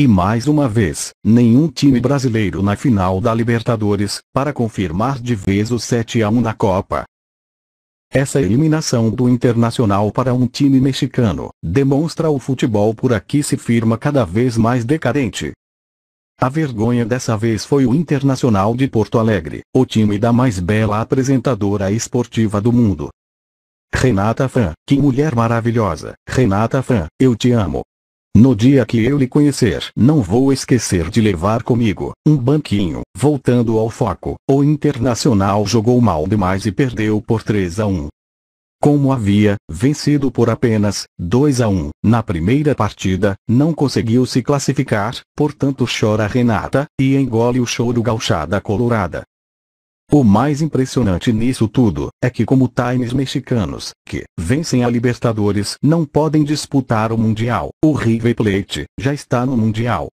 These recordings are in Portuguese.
E mais uma vez, nenhum time brasileiro na final da Libertadores, para confirmar de vez o 7 a 1 na Copa. Essa eliminação do Internacional para um time mexicano, demonstra o futebol por aqui se firma cada vez mais decadente. A vergonha dessa vez foi o Internacional de Porto Alegre, o time da mais bela apresentadora esportiva do mundo. Renata Fran, que mulher maravilhosa, Renata Fran, eu te amo. No dia que eu lhe conhecer, não vou esquecer de levar comigo um banquinho. Voltando ao foco, o Internacional jogou mal demais e perdeu por 3 a 1 como havia vencido por apenas 2 a 1 na primeira partida, não conseguiu se classificar, portanto chora Renata, e engole o choro gauchada colorada. O mais impressionante nisso tudo, é que como times mexicanos, que vencem a Libertadores, não podem disputar o Mundial, o River Plate, já está no Mundial.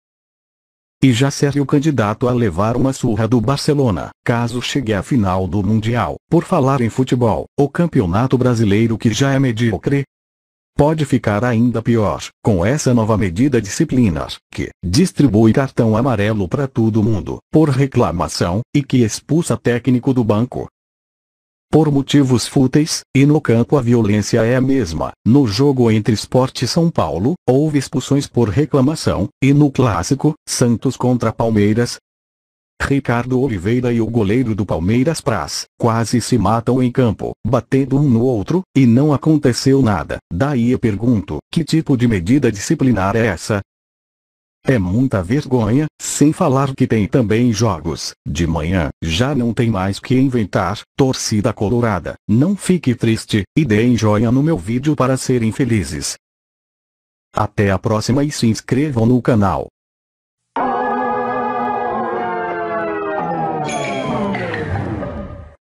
E já seria o candidato a levar uma surra do Barcelona, caso chegue à final do Mundial. Por falar em futebol, o Campeonato Brasileiro que já é medíocre, Pode ficar ainda pior, com essa nova medida disciplinar, que distribui cartão amarelo para todo mundo, por reclamação, e que expulsa técnico do banco. Por motivos fúteis, e no campo a violência é a mesma, no jogo entre Esporte São Paulo, houve expulsões por reclamação, e no clássico, Santos contra Palmeiras, Ricardo Oliveira e o goleiro do Palmeiras Praz, quase se matam em campo, batendo um no outro, e não aconteceu nada. Daí eu pergunto, que tipo de medida disciplinar é essa? É muita vergonha, sem falar que tem também jogos. De manhã, já não tem mais que inventar. Torcida colorada, não fique triste, e deem joinha no meu vídeo para serem felizes. Até a próxima e se inscrevam no canal.